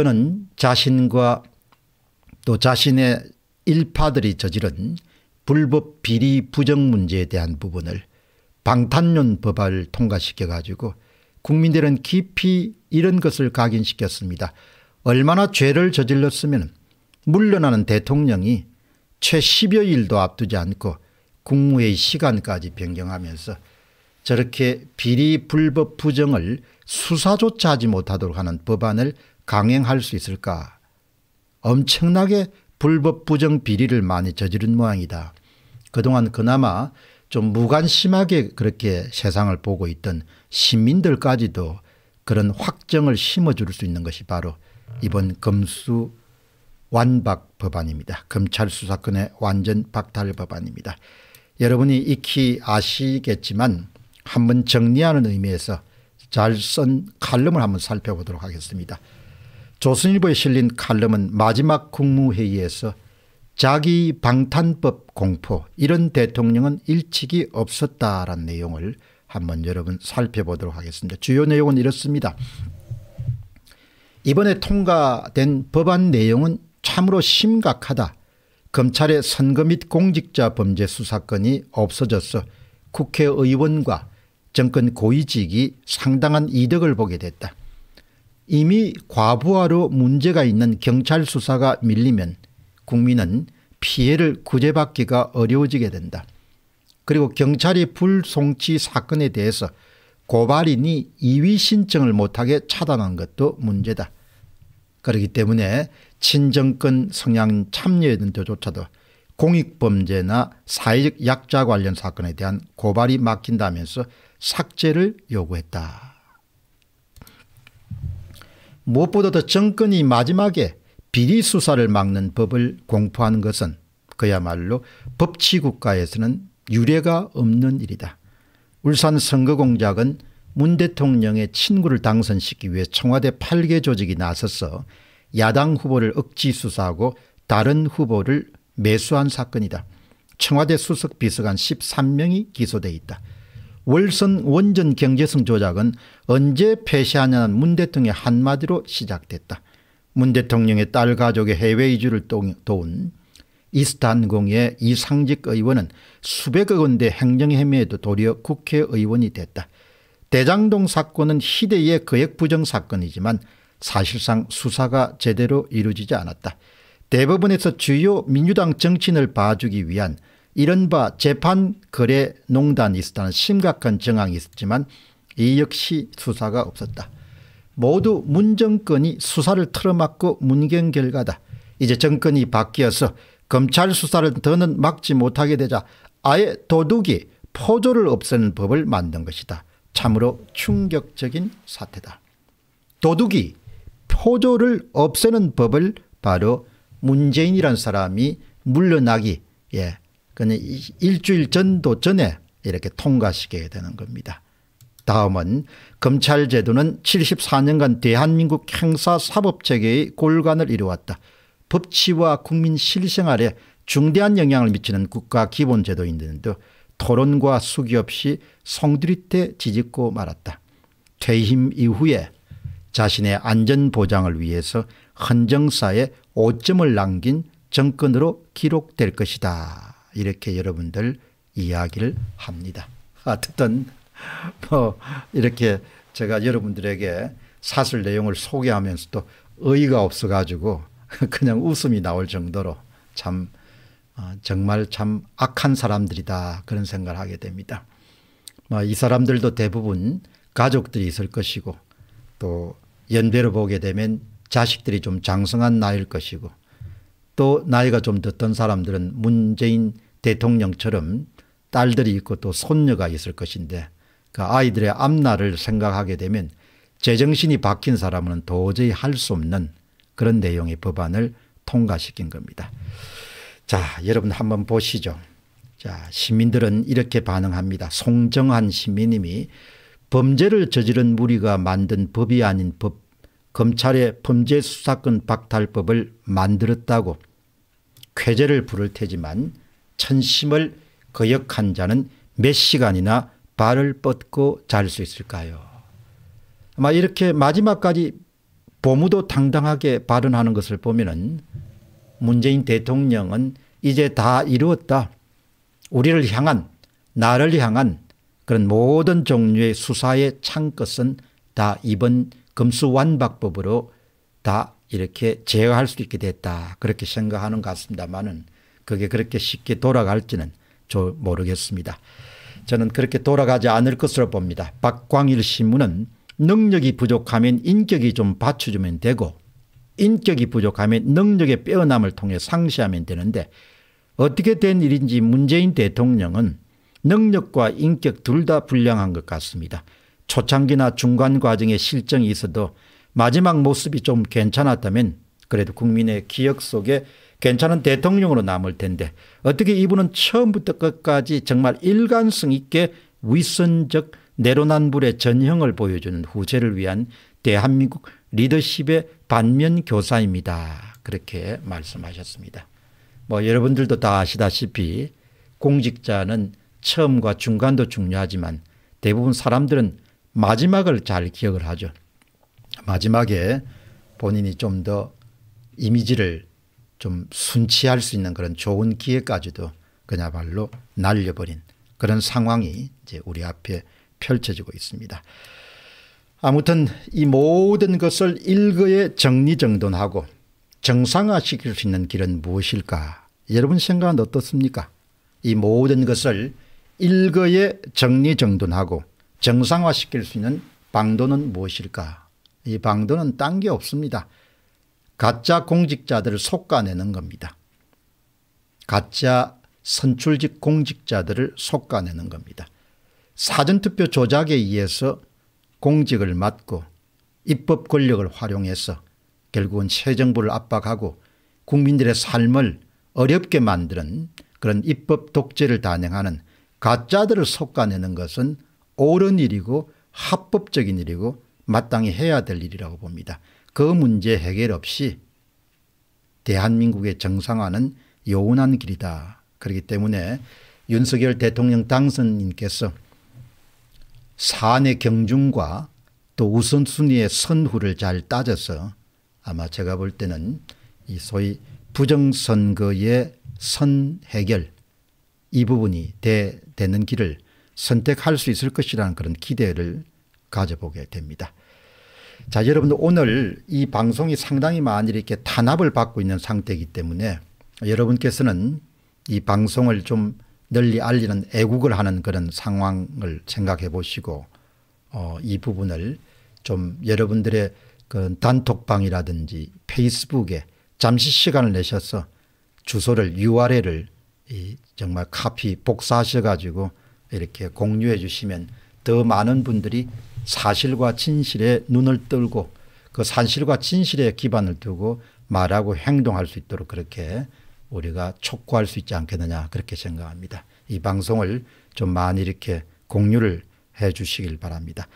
그는 자신과 또 자신의 일파들이 저지른 불법 비리 부정 문제에 대한 부분을 방탄년 법안을 통과시켜 가지고 국민들은 깊이 이런 것을 각인시켰습니다. 얼마나 죄를 저질렀으면 물러나는 대통령이 최 10여일도 앞두지 않고 국무회의 시간까지 변경하면서 저렇게 비리 불법 부정을 수사조차 하지 못하도록 하는 법안을 강행할 수 있을까? 엄청나게 불법 부정 비리를 많이 저지른 모양이다. 그동안 그나마 좀 무관심하게 그렇게 세상을 보고 있던 시민들까지도 그런 확정을 심어줄 수 있는 것이 바로 이번 검수 완박 법안입니다. 검찰 수사권의 완전 박탈 법안입니다. 여러분이 익히 아시겠지만 한번 정리하는 의미에서 잘 쓴 칼럼을 한번 살펴보도록 하겠습니다. 조선일보에 실린 칼럼은 마지막 국무회의에서 자기 방탄법 공포 이런 대통령은 일칙이 없었다라는 내용을 한번 여러분 살펴보도록 하겠습니다. 주요 내용은 이렇습니다. 이번에 통과된 법안 내용은 참으로 심각하다. 검찰의 선거 및 공직자 범죄 수사권이 없어져서 국회의원과 정권 고위직이 상당한 이득을 보게 됐다. 이미 과부하로 문제가 있는 경찰 수사가 밀리면 국민은 피해를 구제받기가 어려워지게 된다. 그리고 경찰이 불송치 사건에 대해서 고발인이 이위 신청을 못하게 차단한 것도 문제다. 그렇기 때문에 친정권 성향 참여연대조차도 공익범죄나 사회적 약자 관련 사건에 대한 고발이 막힌다면서 삭제를 요구했다. 무엇보다도 정권이 마지막에 비리 수사를 막는 법을 공포하는 것은 그야말로 법치국가에서는 유례가 없는 일이다. 울산 선거공작은 문 대통령의 친구를 당선시키기 위해 청와대 8개 조직이 나서서 야당 후보를 억지 수사하고 다른 후보를 매수한 사건이다. 청와대 수석 비서관 13명이 기소돼 있다. 월선 원전 경제성 조작은 언제 폐쇄하냐는 문 대통령의 한마디로 시작됐다. 문 대통령의 딸 가족의 해외 이주를 도운 이스탄공의 이상직 의원은 수백억 원대 행정 혐의에도 도리어 국회의원이 됐다. 대장동 사건은 희대의 거액 부정 사건이지만 사실상 수사가 제대로 이루어지지 않았다. 대법원에서 주요 민주당 정치인을 봐주기 위한 이른바 재판거래농단이 있었다는 심각한 정황이 있었지만 이 역시 수사가 없었다. 모두 문정권이 수사를 틀어막고 문경 결과다. 이제 정권이 바뀌어서 검찰 수사를 더는 막지 못하게 되자 아예 도둑이 포조를 없애는 법을 만든 것이다. 참으로 충격적인 사태다. 도둑이 포조를 없애는 법을 바로 문재인이란 사람이 물러나기 예, 그는 일주일 전도 전에 이렇게 통과시켜야 되는 겁니다. 다음은 검찰 제도는 74년간 대한민국 행사 사법체계의 골간을 이루었다. 법치와 국민 실생활에 중대한 영향을 미치는 국가 기본제도인데도 토론과 숙의 없이 송두리째 지짓고 말았다. 퇴임 이후에 자신의 안전보장을 위해서 헌정사에 오점을 남긴 정권으로 기록될 것이다. 이렇게 여러분들 이야기를 합니다. 어쨌든 아, 뭐 이렇게 제가 여러분들에게 사설 내용을 소개하면서도 의의가 없어가지고 그냥 웃음이 나올 정도로 참 아, 정말 참 악한 사람들이다 그런 생각을 하게 됩니다. 뭐 이 사람들도 대부분 가족들이 있을 것이고 또 연배로 보게 되면 자식들이 좀 장성한 나이일 것이고 또 나이가 좀듣던 사람들은 문재인 대통령처럼 딸들이 있고 또 손녀가 있을 것인데 그 아이들의 앞날을 생각하게 되면 제정신이 박힌 사람은 도저히 할 수 없는 그런 내용의 법안을 통과시킨 겁니다. 자, 여러분 한번 보시죠. 자, 시민들은 이렇게 반응합니다. 송정한 시민님이 범죄를 저지른 무리가 만든 법이 아닌 법, 검찰의 범죄수사권 박탈법을 만들었다고 쾌제를 부를 테지만 천심을 거역한 자는 몇 시간이나 발을 뻗고 잘 수 있을까요? 아마 이렇게 마지막까지 보무도 당당하게 발언하는 것을 보면 문재인 대통령은 이제 다 이루었다. 우리를 향한 나를 향한 그런 모든 종류의 수사의 창끝은 다 이번 금수완박법으로 다 이렇게 제어할 수 있게 됐다 그렇게 생각하는 것 같습니다만은 그게 그렇게 쉽게 돌아갈지는 저 모르겠습니다. 저는 그렇게 돌아가지 않을 것으로 봅니다. 박광일 신문은 능력이 부족하면 인격이 좀 받쳐주면 되고 인격이 부족하면 능력의 빼어남을 통해 상시하면 되는데 어떻게 된 일인지 문재인 대통령은 능력과 인격 둘 다 불량한 것 같습니다. 초창기나 중간 과정에 실정이 있어도 마지막 모습이 좀 괜찮았다면 그래도 국민의 기억 속에 괜찮은 대통령으로 남을 텐데 어떻게 이분은 처음부터 끝까지 정말 일관성 있게 위선적 내로난불의 전형을 보여주는 후세를 위한 대한민국 리더십의 반면 교사입니다. 그렇게 말씀하셨습니다. 뭐 여러분들도 다 아시다시피 공직자는 처음과 중간도 중요하지만 대부분 사람들은 마지막을 잘 기억을 하죠. 마지막에 본인이 좀 더 이미지를 좀 순치할 수 있는 그런 좋은 기회까지도 그야말로 날려버린 그런 상황이 이제 우리 앞에 펼쳐지고 있습니다. 아무튼 이 모든 것을 일거에 정리정돈하고 정상화시킬 수 있는 길은 무엇일까? 여러분 생각은 어떻습니까? 이 모든 것을 일거에 정리정돈하고 정상화시킬 수 있는 방도는 무엇일까? 이 방도는 딴 게 없습니다. 가짜 공직자들을 속아내는 겁니다. 가짜 선출직 공직자들을 속아내는 겁니다. 사전투표 조작에 의해서 공직을 맡고 입법 권력을 활용해서 결국은 새 정부를 압박하고 국민들의 삶을 어렵게 만드는 그런 입법 독재를 단행하는 가짜들을 속아내는 것은 옳은 일이고 합법적인 일이고 마땅히 해야 될 일이라고 봅니다. 그 문제 해결 없이 대한민국의 정상화는 요원한 길이다. 그렇기 때문에 윤석열 대통령 당선인께서 사안의 경중과 또 우선순위의 선후를 잘 따져서 아마 제가 볼 때는 이 소위 부정선거의 선해결 이 부분이 되, 되는 길을 선택할 수 있을 것이라는 그런 기대를 가져보게 됩니다. 자, 여러분들 오늘 이 방송이 상당히 많이 이렇게 탄압을 받고 있는 상태이기 때문에 여러분께서는 이 방송을 좀 널리 알리는 애국을 하는 그런 상황을 생각해 보시고 어, 이 부분을 좀 여러분들의 그 단톡방이라든지 페이스북에 잠시 시간을 내셔서 주소를 URL을 이 정말 카피 복사하셔 가지고 이렇게 공유해 주시면 더 많은 분들이 사실과 진실에 눈을 뜨고 그 사실과 진실에 기반을 두고 말하고 행동할 수 있도록 그렇게 우리가 촉구할 수 있지 않겠느냐 그렇게 생각합니다. 이 방송을 좀 많이 이렇게 공유를 해 주시길 바랍니다.